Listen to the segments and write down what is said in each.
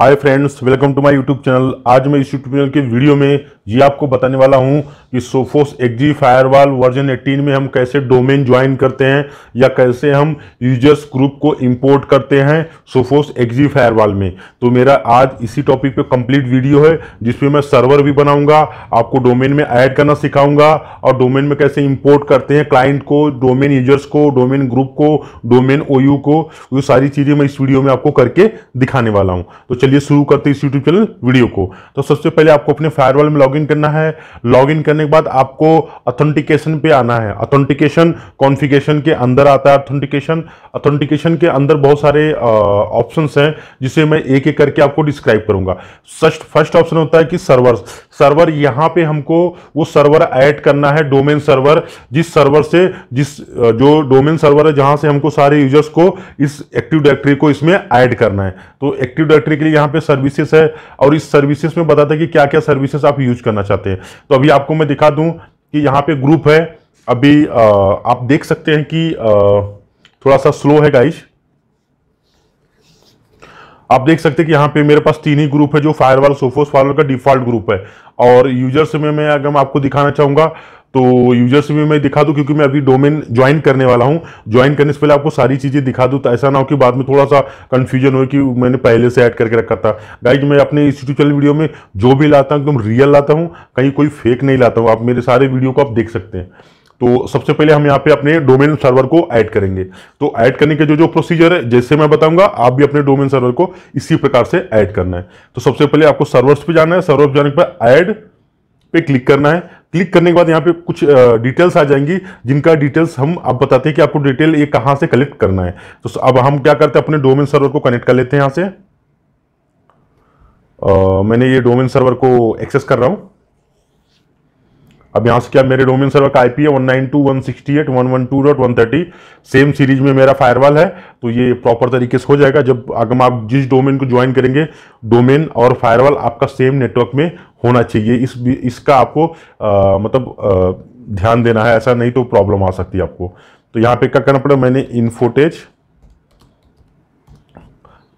Hi friends welcome to my YouTube channel आज मैं इस यूट्यूब चैनल के वीडियो में ये आपको बताने वाला हूँ कि सोफोस एक्जी फायरवॉल वर्जन 18 में हम कैसे डोमेन ज्वाइन करते हैं या कैसे हम यूजर्स ग्रुप को इंपोर्ट करते हैं सोफोस एक्जी फायरवॉल में तो मेरा आज इसी टॉपिक पे कंप्लीट वीडियो है जिसमें मैं सर्वर भी बनाऊँगा आपको डोमेन में ऐड करना सिखाऊंगा और डोमेन में कैसे इम्पोर्ट करते हैं क्लाइंट को डोमेन यूजर्स को डोमेन ग्रुप को डोमेन ओ को ये सारी चीज़ें मैं इस वीडियो में आपको करके दिखाने वाला हूँ तो चलिए शुरू करते हैं इस यूट्यूब चैनल वीडियो को तो सबसे पहले आपको अपने फायरवॉल में लॉगिन करना है लॉगिन करने के बाद आपको अथेंटिकेशन पे आना है अथेंटिकेशन कॉन्फ़िगरेशन के अंदर आता है अथेंटिकेशन अथेंटिकेशन के अंदर बहुत सारे ऑप्शन हैं जिसे मैं एक एक करके आपको डिस्क्राइब करूंगा फर्स्ट ऑप्शन होता है कि सर्वर सर्वर यहाँ पे हमको वो सर्वर ऐड करना है डोमेन सर्वर जिस सर्वर से जिस जो डोमेन सर्वर है जहाँ से हमको सारे यूजर्स को इस एक्टिव डायरेक्टरी को इसमें ऐड करना है तो एक्टिव डायरेक्टरी के लिए यहाँ पे सर्विसेज है और इस सर्विसेज में बताता है कि क्या क्या सर्विसेज आप यूज करना चाहते हैं तो अभी आपको मैं दिखा दूँ कि यहाँ पे ग्रुप है अभी आ, आप देख सकते हैं कि आ, थोड़ा सा स्लो है गाइश आप देख सकते हैं कि यहाँ पे मेरे पास तीन ही ग्रुप है जो फायरवॉल सोफोस फायरवॉल का डिफॉल्ट ग्रुप है और यूजर्स में मैं अगर मैं आपको दिखाना चाहूंगा तो यूजर्स भी मैं दिखा दूं क्योंकि मैं अभी डोमेन ज्वाइन करने वाला हूं ज्वाइन करने से पहले आपको सारी चीज़ें दिखा दूं तो ऐसा ना हो कि बाद में थोड़ा सा कन्फ्यूजन हो कि मैंने पहले से ऐड करके रखा था गाइज मैं अपने इंस्टीट्यूशनल वीडियो में जो भी लाता हूँ एकदम रियल लाता हूँ कहीं कोई फेक नहीं लाता हूँ आप मेरे सारे वीडियो को आप देख सकते हैं तो सबसे पहले हम यहाँ पे अपने डोमेन सर्वर को ऐड करेंगे तो ऐड करने के जो जो प्रोसीजर है जैसे मैं बताऊंगा आप भी अपने डोमेन सर्वर को इसी प्रकार से ऐड करना है तो सबसे पहले आपको सर्वर्स पे जाना है सर्वर पे जाने के बाद ऐड पे क्लिक करना है क्लिक करने के बाद यहाँ पे कुछ डिटेल्स आ जाएंगी जिनका डिटेल्स हम आप बताते हैं कि आपको डिटेल ये कहाँ से कलेक्ट करना है तो अब हम क्या करते हैं अपने डोमेन सर्वर को कनेक्ट कर लेते हैं यहाँ से आ, मैंने ये डोमेन सर्वर को एक्सेस कर रहा हूँ अब यहाँ से क्या मेरे डोमेन सर्वर का आईपी है थर्टी सेम सीरीज में मेरा फायरवॉल है तो ये प्रॉपर तरीके से हो जाएगा जब अगर आप जिस डोमेन को ज्वाइन करेंगे डोमेन और फायरवॉल आपका सेम नेटवर्क में होना चाहिए इस इसका आपको आ, मतलब आ, ध्यान देना है ऐसा नहीं तो प्रॉब्लम आ सकती है आपको तो यहाँ पे क्या करना पड़ेगा मैंने इन्फोटेज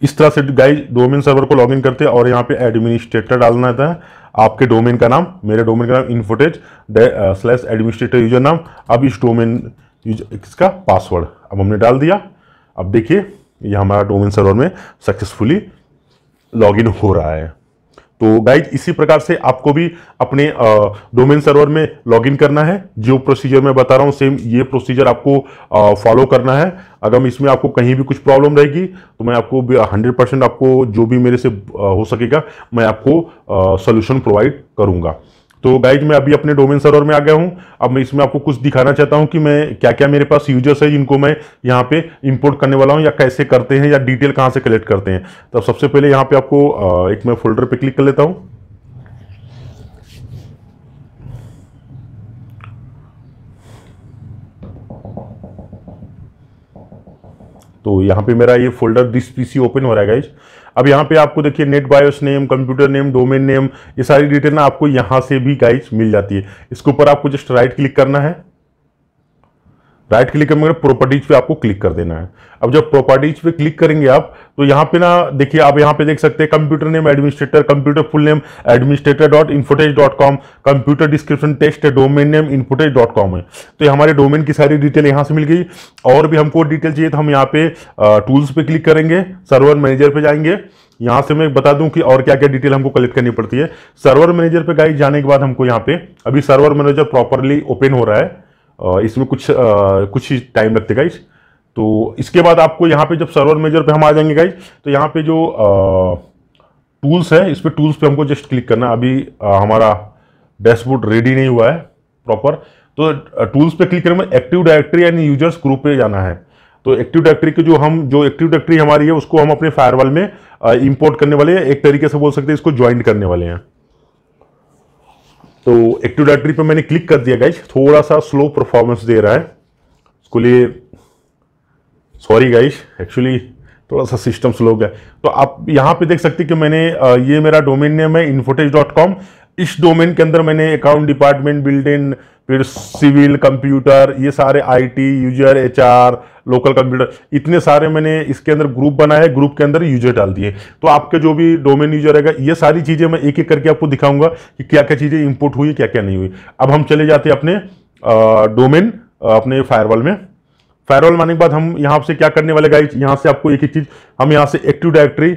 इस तरह से गाइज डोमेन सर्वर को इन करते हैं और यहाँ पे एडमिनिस्ट्रेटर डालना था आपके डोमेन का नाम मेरे डोमेन का नाम इनफोटेज स्लैश एडमिनिस्ट्रेटर यूजर नाम अब इस डोमेन इसका पासवर्ड अब हमने डाल दिया अब देखिए यह हमारा डोमेन सर्वर में सक्सेसफुली लॉगिन हो रहा है तो गाइज इसी प्रकार से आपको भी अपने डोमेन सर्वर में लॉगिन करना है जो प्रोसीजर मैं बता रहा हूँ सेम ये प्रोसीजर आपको फॉलो करना है अगर इसमें आपको कहीं भी कुछ प्रॉब्लम रहेगी तो मैं आपको हंड्रेड परसेंट आपको जो भी मेरे से हो सकेगा मैं आपको सोल्यूशन प्रोवाइड करूँगा तो गाइज मैं अभी अपने डोमेन सर्वर में आ गया हूँ अब मैं इसमें आपको कुछ दिखाना चाहता हूँ कि मैं क्या क्या मेरे पास यूजर्स है जिनको मैं यहाँ पे इंपोर्ट करने वाला हूँ या कैसे करते हैं या डिटेल कहाँ से कलेक्ट करते हैं तो सबसे पहले यहाँ पे आपको एक मैं फोल्डर पे क्लिक कर लेता हूँ तो यहाँ पे मेरा ये फोल्डर दिस पीसी ओपन हो रहा है गाइज अब यहाँ पे आपको देखिए NetBIOS name computer name domain name ये सारी डिटेल ना आपको यहाँ से भी गाइज मिल जाती है इसके ऊपर आपको जस्ट राइट क्लिक करना है राइट क्लिक करने प्रॉपर्टीज पे आपको क्लिक कर देना है अब जब प्रॉपर्टीज पे क्लिक करेंगे आप तो यहाँ पे ना देखिए आप यहाँ पे देख सकते हैं computer name administrator computer full name administrator dot Infotech dot com computer description text domain name Infotech dot com है तो ये हमारे डोमेन की सारी डिटेल यहाँ से मिल गई और भी हमको डिटेल चाहिए तो हम यहाँ पे टूल्स पे क्लिक करेंगे सर्वर मैनेजर पे जाएंगे यहाँ से मैं बता दूं कि और क्या क्या डिटेल हमको कलेक्ट करनी पड़ती है सर्वर मैनेजर पे गाइड जाने के बाद हमको यहाँ पे अभी सर्वर मैनेजर प्रॉपरली ओपन हो रहा है इसमें कुछ कुछ ही टाइम लगते गाइज तो इसके बाद आपको यहाँ पे जब सर्वर मेजर पे हम आ जाएंगे गाइज तो यहाँ पे जो टूल्स है इस पर टूल्स पे हमको जस्ट क्लिक करना अभी आ, हमारा डैशबोर्ड रेडी नहीं हुआ है प्रॉपर तो टूल्स पे क्लिक करने में एक्टिव डायरेक्टरी यानी यूजर्स ग्रुप पे जाना है तो एक्टिव डायरेक्टरी के जो हम जो एक्टिव डायरेक्टरी हमारी है उसको हम अपने फायरवॉल में इंपोर्ट करने वाले हैं एक तरीके से बोल सकते हैं इसको ज्वाइन करने वाले हैं तो एक्टिव डायरेक्टरी पे मैंने क्लिक कर दिया गाइज थोड़ा सा स्लो परफॉर्मेंस दे रहा है उसको लिए सॉरी गाइश एक्चुअली थोड़ा सा सिस्टम स्लो गया तो आप यहाँ पे देख सकते कि मैंने ये मेरा डोमेन नेम है इन्फोटेज डॉट कॉम इस डोमेन के अंदर मैंने अकाउंट डिपार्टमेंट बिल्डिंग फिर सिविल कंप्यूटर ये सारे IT user HR local computer इतने सारे मैंने इसके अंदर ग्रुप बनाया है ग्रुप के अंदर यूजर डाल दिए तो आपके जो भी डोमेन यूजर रहेगा ये सारी चीज़ें मैं एक एक करके आपको दिखाऊंगा कि क्या क्या चीज़ें इम्पोर्ट हुई क्या क्या नहीं हुई अब हम चले जाते अपने डोमेन अपने फायरवॉल में फायरवॉल मानने के बाद हम यहाँ से क्या करने वाले गाइज यहाँ से आपको एक एक चीज़ हम यहाँ से एक्टिव डायरेक्टरी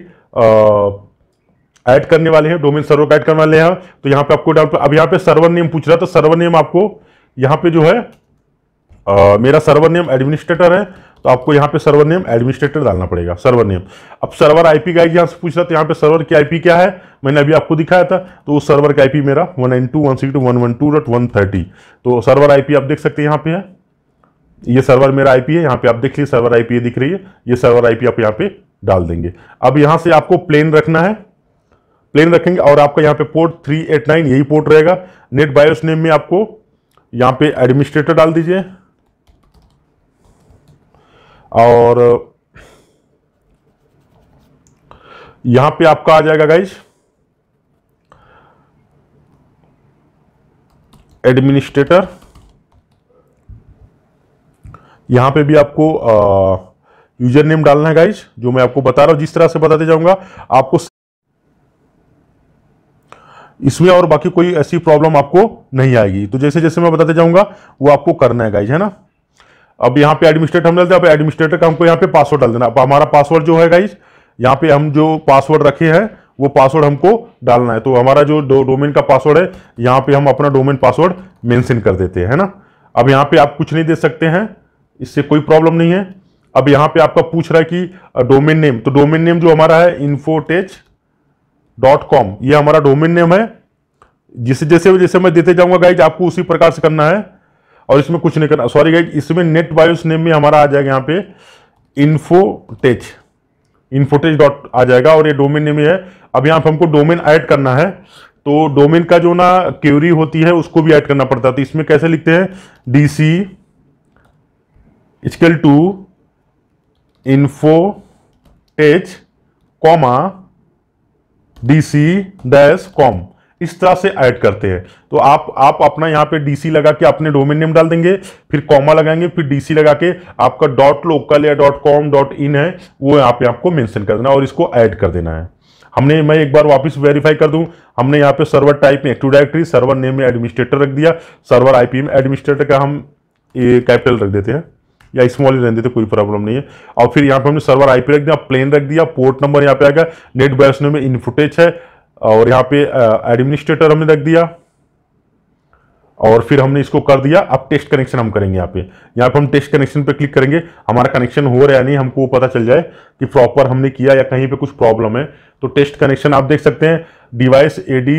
ऐड करने वाले हैं डोमेन सर्वर को ऐड करने वाले हैं तो यहाँ पे आपको डाउट अब यहाँ पे सर्वर नेम पूछ रहा है तो सर्वर नेम आपको यहाँ पे जो है मेरा सर्वर नेम एडमिनिस्ट्रेटर है तो आपको यहाँ पे सर्वर नेम एडमिनिस्ट्रेटर डालना पड़ेगा सर्वर नेम अब सर्वर आईपी का यहाँ से पूछ रहा था यहाँ पे सर्वर की आईपी क्या है मैंने अभी आपको दिखाया था तो उस सर्वर का आईपी मेरा one N two one six two one one two dot one thirty तो सर्वर आईपी आप देख सकते हैं यहाँ पे है ये सर्वर मेरा आईपी है यहाँ पे आप देख लीजिए सर्वर आईपी दिख रही है ये सर्वर आईपी आप यहाँ पे डाल देंगे अब यहाँ से आपको प्लेन रखना है प्लेन रखेंगे और आपका यहाँ पे पोर्ट 389 यही पोर्ट रहेगा नेट बायोस नेम में आपको यहाँ पे एडमिनिस्ट्रेटर डाल दीजिए और यहां पे आपका आ जाएगा गाइज एडमिनिस्ट्रेटर यहां पे भी आपको यूजर नेम डालना है गाइज जो मैं आपको बता रहा हूं जिस तरह से बताते जाऊंगा आपको इसमें और बाकी कोई ऐसी प्रॉब्लम आपको नहीं आएगी तो जैसे जैसे मैं बताते जाऊंगा वो आपको करना है गाइज है ना अब यहाँ पे एडमिनिस्ट्रेटर हम डालते हैं अब एडमिनिस्ट्रेटर का हमको यहाँ पे पासवर्ड डाल देना अब हमारा पासवर्ड जो है गाइस यहाँ पे हम जो पासवर्ड रखे हैं वो पासवर्ड हमको डालना है तो हमारा जो डो, डोमेन का पासवर्ड है यहाँ पे हम अपना डोमेन पासवर्ड मेंशन कर देते हैं ना अब यहाँ पे आप कुछ नहीं दे सकते हैं इससे कोई प्रॉब्लम नहीं है अब यहाँ पे आपका पूछ रहा है कि डोमेन नेम तो डोमेन नेम जो हमारा है इन्फोटेच डॉट कॉम ये हमारा डोमेन नेम है जिसे जैसे जैसे मैं देते जाऊंगा गाइज आपको उसी प्रकार से करना है और इसमें कुछ नहीं करना सॉरी गाइड इसमें नेट बायोस नेम में हमारा आ जाएगा यहाँ पे इन्फोटेच इन्फोटेच डॉट आ जाएगा और ये डोमेन नेम है अब यहाँ पर हमको डोमेन ऐड करना है तो डोमेन का जो ना क्यूरी होती है उसको भी ऐड करना पड़ता है तो इसमें कैसे लिखते हैं D C scale to info tech comma D C dash com इस तरह से ऐड करते हैं तो आप आप अपना यहाँ पे डीसी लगा के अपने डोमेन नेम डाल देंगे फिर कॉमा लगाएंगे फिर डीसी लगा के आपका डॉट लोकल या डॉट कॉम डॉट इन है वो यहाँ पे आपको मेंशन कर देना और इसको ऐड कर देना है हमने मैं एक बार वापस वेरीफाई कर दूं हमने यहाँ पे सर्वर टाइप में एक्टिव डायरेक्टरी सर्वर नेम में एडमिनिस्ट्रेटर रख दिया सर्वर आईपी में एडमिनिस्ट्रेटर का हम ये कैपिटल रख देते हैं या स्मॉल ही रहने देते कोई प्रॉब्लम नहीं है और फिर यहाँ पे हमने सर्वर आईपी रख दिया प्लेन रख दिया पोर्ट नंबर यहाँ पे आ गया नेट बैस में इनफुटेज है और यहाँ पे एडमिनिस्ट्रेटर हमने रख दिया और फिर हमने इसको कर दिया अब टेस्ट कनेक्शन हम करेंगे यहाँ पे यहाँ पे हम टेस्ट कनेक्शन पे क्लिक करेंगे हमारा कनेक्शन हो रहा है नहीं हमको पता चल जाए कि प्रॉपर हमने किया या कहीं पे कुछ प्रॉब्लम है तो टेस्ट कनेक्शन आप देख सकते हैं device AD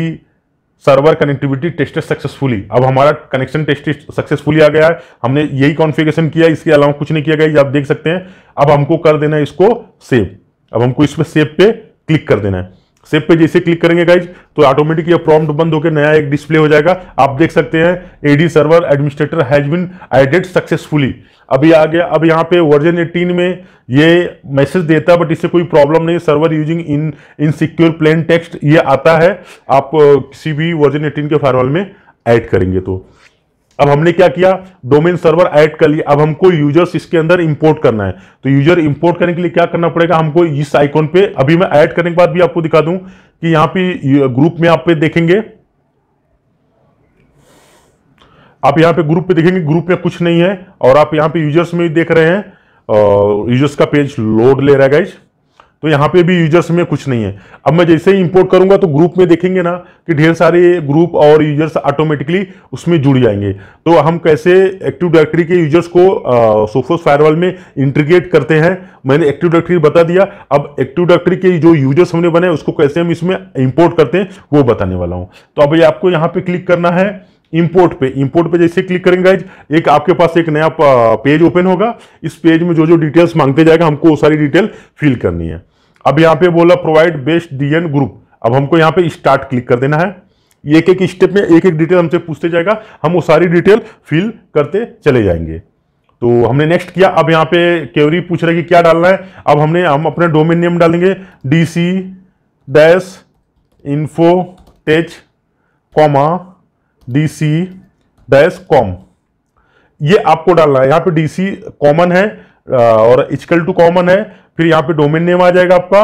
server connectivity tested successfully अब हमारा कनेक्शन टेस्टेड सक्सेसफुली आ गया है हमने यही कॉन्फिगेशन किया इसके अलावा कुछ नहीं किया गया आप देख सकते हैं अब हमको कर देना है इसको सेव अब हमको इसमें सेव पे क्लिक कर देना है सेव पे जैसे क्लिक करेंगे गाइज तो ऑटोमेटिक यह प्रॉम्प्ट बंद होकर नया एक डिस्प्ले हो जाएगा आप देख सकते हैं AD server administrator has been added successfully अभी आ गया अब यहाँ पे वर्जन 18 में ये मैसेज देता है बट इससे कोई प्रॉब्लम नहीं server using in insecure plain text ये आता है आप किसी भी वर्जन 18 के फायरवॉल में ऐड करेंगे तो अब हमने क्या किया डोमेन सर्वर ऐड कर लिया अब हमको यूजर्स इसके अंदर इंपोर्ट करना है तो यूजर इंपोर्ट करने के लिए क्या करना पड़ेगा हमको इस आइकॉन पे अभी मैं ऐड करने के बाद भी आपको दिखा दूं कि यहां पे ग्रुप में आप पे देखेंगे आप यहां पे ग्रुप पे देखेंगे ग्रुप में कुछ नहीं है और आप यहां पर यूजर्स में देख रहे हैं यूजर्स का पेज लोड ले रहा है गाइज तो यहाँ पे भी यूजर्स में कुछ नहीं है अब मैं जैसे ही इंपोर्ट करूंगा तो ग्रुप में देखेंगे ना कि ढेर सारे ग्रुप और यूजर्स ऑटोमेटिकली उसमें जुड़ जाएंगे तो हम कैसे एक्टिव डायरेक्टरी के यूजर्स को सोफोस फायरवॉल में इंटीग्रेट करते हैं मैंने एक्टिव डायरेक्टरी बता दिया अब एक्टिव डायरेक्टरी के जो यूजर्स हमने बनाए उसको कैसे हम इसमें इम्पोर्ट करते हैं वो बताने वाला हूँ तो अब ये आपको यहाँ पे क्लिक करना है इम्पोर्ट पे इम्पोर्ट पे जैसे क्लिक करेंगे गाइज एक आपके पास एक नया पेज ओपन होगा इस पेज में जो जो डिटेल्स मांगते जाएगा हमको वो सारी डिटेल फिल करनी है अब यहां पे बोला प्रोवाइड बेस्ट डीएन ग्रुप अब हमको यहाँ पे स्टार्ट क्लिक कर देना है एक एक स्टेप में एक एक डिटेल हमसे पूछते जाएगा हम वो सारी डिटेल फिल करते चले जाएंगे तो हमने नेक्स्ट किया अब यहाँ पे केवरी पूछ रहे कि क्या डालना है अब हमने हम अपने डोमेन नेम डालेंगे D C dash info tech comma D C dash com ये आपको डालना है यहाँ पे डी सी कॉमन है और इचकल टू कॉमन है फिर यहाँ पे डोमेन नेम आ जाएगा आपका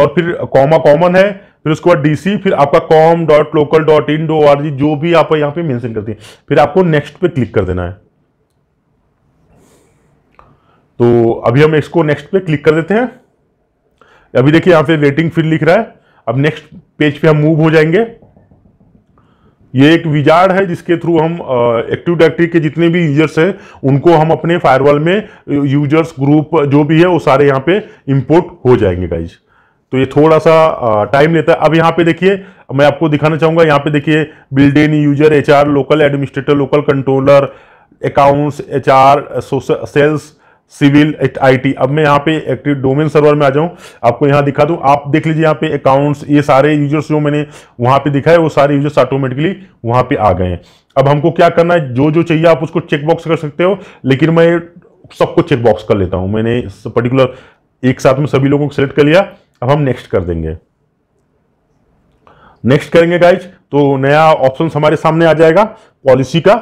और फिर कॉमा कॉमन है फिर उसके बाद डीसी फिर आपका com dot local dot in डो आर जी जो भी आप यहाँ पे मेंशन करते हैं फिर आपको नेक्स्ट पे क्लिक कर देना है तो अभी हम इसको नेक्स्ट पे क्लिक कर देते हैं अभी देखिए यहाँ पे वेटिंग फिर लिख रहा है अब नेक्स्ट पेज पे हम मूव हो जाएंगे ये एक विजार्ड है जिसके थ्रू हम एक्टिव डायरेक्टरी के जितने भी यूजर्स हैं उनको हम अपने फायरवॉल में यूजर्स ग्रुप जो भी है वो सारे यहाँ पे इंपोर्ट हो जाएंगे गाइज तो ये थोड़ा सा टाइम लेता है अब यहाँ पे देखिए मैं आपको दिखाना चाहूँगा यहाँ पे देखिए building user HR local administrator local controller accounts HR social sales civil IT अब मैं यहाँ पे एक्टिव डोमेन सर्वर में आ जाऊँ आपको यहाँ दिखा दूँ आप देख लीजिए यहाँ पे अकाउंट्स ये सारे यूजर्स जो मैंने वहाँ पे दिखाए वो सारे यूजर्स ऑटोमेटिकली वहाँ पे आ गए हैं अब हमको क्या करना है जो जो चाहिए आप उसको चेकबॉक्स कर सकते हो लेकिन मैं सबको चेकबॉक्स कर लेता हूँ मैंने पर्टिकुलर एक साथ में सभी लोगों को सिलेक्ट कर लिया अब हम नेक्स्ट कर देंगे नेक्स्ट करेंगे गाइज तो नया ऑप्शन हमारे सामने आ जाएगा पॉलिसी का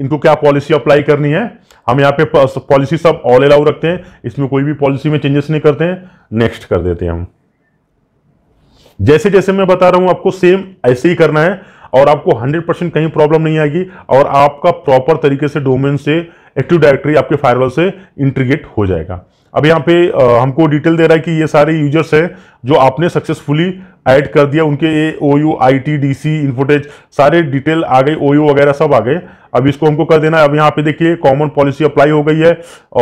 इनको क्या पॉलिसी अप्लाई करनी है हम यहाँ पे पॉलिसी सब ऑल अलाउ रखते हैं इसमें कोई भी पॉलिसी में चेंजेस नहीं करते हैं नेक्स्ट कर देते हैं हम जैसे जैसे मैं बता रहा हूं आपको सेम ऐसे ही करना है और आपको 100 परसेंट कहीं प्रॉब्लम नहीं आएगी और आपका प्रॉपर तरीके से डोमेन से एक्टिव डायरेक्टरी आपके फायरवॉल से इंट्रीगेट हो जाएगा अब यहाँ पे हमको डिटेल दे रहा है कि ये सारे यूजर्स हैं जो आपने सक्सेसफुली ऐड कर दिया उनके A O U I T D C Infotech सारे डिटेल आ गए ओ यू वगैरह सब आ गए अब इसको हमको कर देना है अब यहाँ पे देखिए कॉमन पॉलिसी अप्लाई हो गई है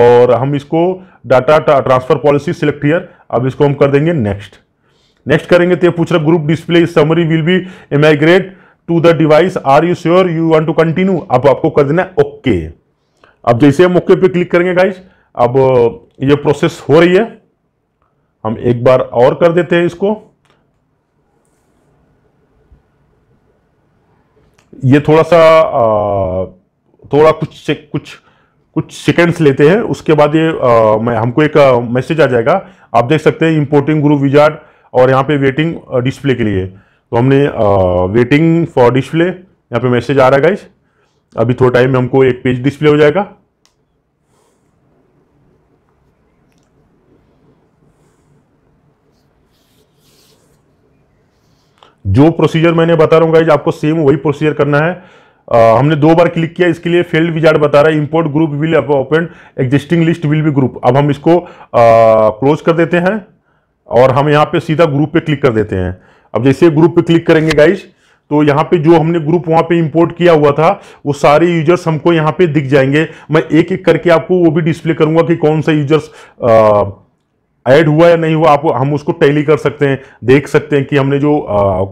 और हम इसको data transfer policy select here अब इसको हम कर देंगे नेक्स्ट नेक्स्ट करेंगे तो ये पूछ रहा group display summary will be emigrate to the device are you sure you want to continue अब आपको कर देना है ओके okay. अब जैसे हम ओके पे क्लिक करेंगे गाइज अब ये प्रोसेस हो रही है हम एक बार और कर देते हैं इसको ये थोड़ा सा थोड़ा कुछ कुछ कुछ सेकेंड्स लेते हैं उसके बाद ये आ, मैं हमको एक मैसेज आ जाएगा आप देख सकते हैं इंपोर्टिंग ग्रुप विजार्ड और यहाँ पे वेटिंग डिस्प्ले के लिए तो हमने आ, वेटिंग फॉर डिस्प्ले यहाँ पे मैसेज आ रहा है गाइज अभी थोड़ा टाइम में हमको एक पेज डिस्प्ले हो जाएगा जो प्रोसीजर मैंने बता रहा हूँ गाइज आपको सेम वही प्रोसीजर करना है आ, हमने दो बार क्लिक किया इसके लिए फेल्ड विजार्ड बता रहा है import group will open existing list will be group अब हम इसको क्लोज कर देते हैं और हम यहाँ पे सीधा ग्रुप पे क्लिक कर देते हैं अब जैसे ग्रुप पे क्लिक करेंगे गाइज तो यहाँ पे जो हमने ग्रुप वहाँ पे इंपोर्ट किया हुआ था वो सारे यूजर्स हमको यहाँ पे दिख जाएंगे मैं एक एक करके आपको वो भी डिस्प्ले करूंगा कि कौन सा यूजर्स आ, ऐड हुआ या नहीं हुआ आप हम उसको टैली कर सकते हैं देख सकते हैं कि हमने जो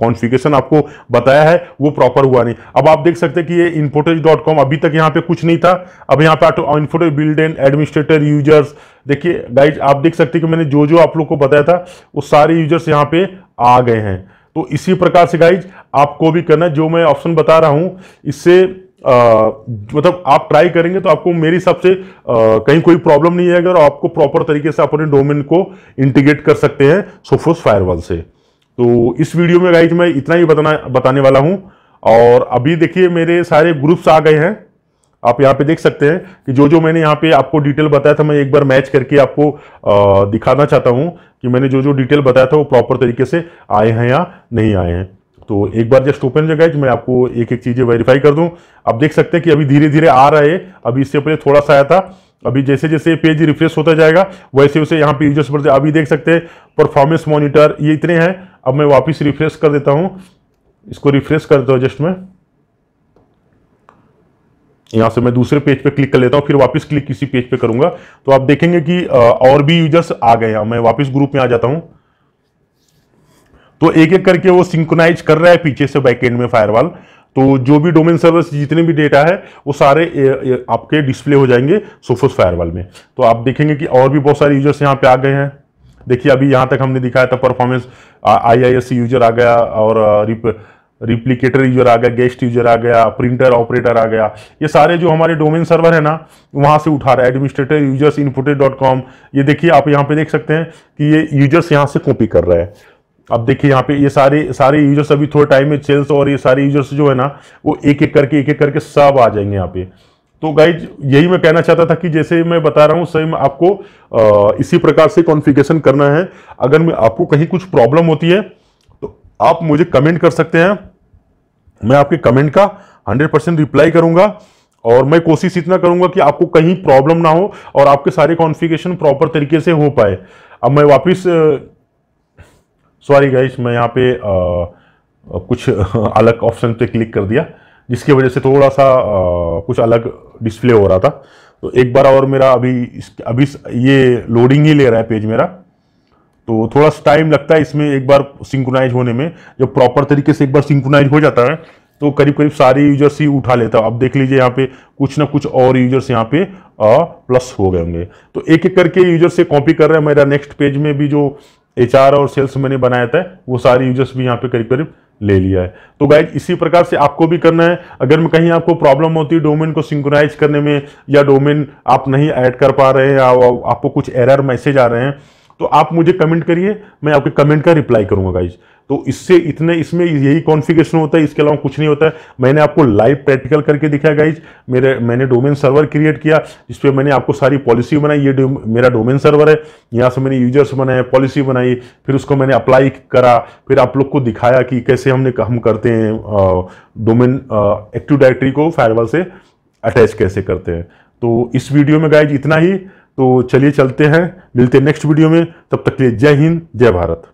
कॉन्फ़िगरेशन आपको बताया है वो प्रॉपर हुआ नहीं अब आप देख सकते हैं कि ये इन्फोटेज डॉट कॉम अभी तक यहाँ पे कुछ नहीं था अब यहाँ पे Infotech build and administrator users देखिए गाइज आप देख सकते हैं कि मैंने जो जो आप लोग को बताया था वो सारे यूजर्स यहाँ पे आ गए हैं तो इसी प्रकार से गाइज आपको भी करना जो मैं ऑप्शन बता रहा हूँ इससे मतलब आप ट्राई करेंगे तो आपको मेरे हिसाब से कहीं कोई प्रॉब्लम नहीं आएगा और आपको प्रॉपर तरीके से अपने डोमेन को इंटीग्रेट कर सकते हैं सोफोस फायरवॉल से तो इस वीडियो में गाइज मैं इतना ही बताना बताने वाला हूं और अभी देखिए मेरे सारे ग्रुप्स आ गए हैं आप यहाँ पे देख सकते हैं कि जो जो मैंने यहाँ पे आपको डिटेल बताया था मैं एक बार मैच करके आपको आ, दिखाना चाहता हूँ कि मैंने जो जो डिटेल बताया था वो प्रॉपर तरीके से आए हैं या नहीं आए हैं तो एक बार जस्ट ओपन जगह मैं आपको एक एक चीज़ें वेरीफाई कर दूं आप देख सकते हैं कि अभी धीरे धीरे आ रहा है अभी इससे पहले थोड़ा सा आया था अभी जैसे जैसे पेज रिफ्रेश होता जाएगा वैसे वैसे यहाँ पे यूजर्स बढ़ते अभी देख सकते हैं परफॉर्मेंस मॉनिटर ये इतने हैं अब मैं वापस रिफ्रेश कर देता हूँ इसको रिफ्रेश कर देता हूँ जस्ट में यहाँ से मैं दूसरे पेज पे क्लिक कर लेता हूँ फिर वापस क्लिक किसी पेज पे करूंगा तो आप देखेंगे कि और भी यूजर्स आ गए हैं मैं वापस ग्रुप में आ जाता हूँ तो एक एक करके वो सिंकोनाइज कर रहा है पीछे से बैकेंड में फायरवाल तो जो भी डोमेन सर्वर से जितने भी डेटा है वो सारे ए, ए, आपके डिस्प्ले हो जाएंगे सोफोस फायरवाल में तो आप देखेंगे कि और भी बहुत सारे यूजर्स यहाँ पे आ गए हैं देखिए अभी यहाँ तक हमने दिखाया था परफॉर्मेंस आईआईएससी यूजर आ गया और रिप रिप्लीकेटर यूजर आ गया गेस्ट यूजर आ गया प्रिंटर ऑपरेटर आ गया ये सारे जो हमारे डोमेन सर्वर है ना वहाँ से उठा रहा है administrator users Infotech dot com ये देखिए आप यहाँ पे देख सकते हैं कि ये यूजर्स यहाँ से कॉपी कर रहा है अब देखिए यहाँ पे ये सारे सारे यूजर्स अभी थोड़े टाइम में चेल्स और ये सारे यूजर्स जो है ना वो एक एक करके एक एक करके सब आ जाएंगे यहाँ पे तो गाइज यही मैं कहना चाहता था कि जैसे मैं बता रहा हूँ सेम आपको आ, इसी प्रकार से कॉन्फ़िगरेशन करना है अगर मैं आपको कहीं कुछ प्रॉब्लम होती है तो आप मुझे कमेंट कर सकते हैं मैं आपके कमेंट का 100% रिप्लाई करूँगा और मैं कोशिश इतना करूंगा कि आपको कहीं प्रॉब्लम ना हो और आपके सारे कॉन्फ़िगरेशन प्रॉपर तरीके से हो पाए अब मैं वापस सॉरी गाइस मैं यहाँ पे आ, कुछ अलग ऑप्शन पे क्लिक कर दिया जिसकी वजह से थोड़ा सा आ, कुछ अलग डिस्प्ले हो रहा था तो एक बार और मेरा अभी अभी ये लोडिंग ही ले रहा है पेज मेरा तो थोड़ा सा टाइम लगता है इसमें एक बार सिंक्रोनाइज होने में जब प्रॉपर तरीके से एक बार सिंक्रोनाइज हो जाता है तो करीब करीब सारे यूजर्स ही उठा लेता है अब देख लीजिए यहाँ पे कुछ ना कुछ और यूजर्स यहाँ पे आ, प्लस हो गए होंगे तो एक एक करके यूजर से कॉपी कर रहे हैं मेरा नेक्स्ट पेज में भी जो एच और सेल्स मैंने बनाया था वो सारे यूजर्स भी यहाँ पे करीब करीब ले लिया है तो गाइज इसी प्रकार से आपको भी करना है अगर मैं कहीं आपको प्रॉब्लम होती है डोमेन को सिंक्रोनाइज करने में या डोमेन आप नहीं ऐड कर पा रहे हैं या आपको कुछ एरर मैसेज आ रहे हैं तो आप मुझे कमेंट करिए मैं आपके कमेंट का रिप्लाई करूंगा गाइज तो इससे इतने इसमें यही कॉन्फ़िगरेशन होता है इसके अलावा कुछ नहीं होता है मैंने आपको लाइव प्रैक्टिकल करके दिखाया गाइज मेरे मैंने डोमेन सर्वर क्रिएट किया इस पर मैंने आपको सारी पॉलिसी बनाई ये डो, मेरा डोमेन सर्वर है यहाँ से मैंने यूजर्स बनाए पॉलिसी बनाई फिर उसको मैंने अप्लाई करा फिर आप लोग को दिखाया कि कैसे हमने हम करते हैं डोमेन एक्टिव डायरेक्टरी को फायरवाल से अटैच कैसे करते हैं तो इस वीडियो में गाइज इतना ही तो चलिए चलते हैं मिलते हैं नेक्स्ट वीडियो में तब तक के लिए जय हिंद जय भारत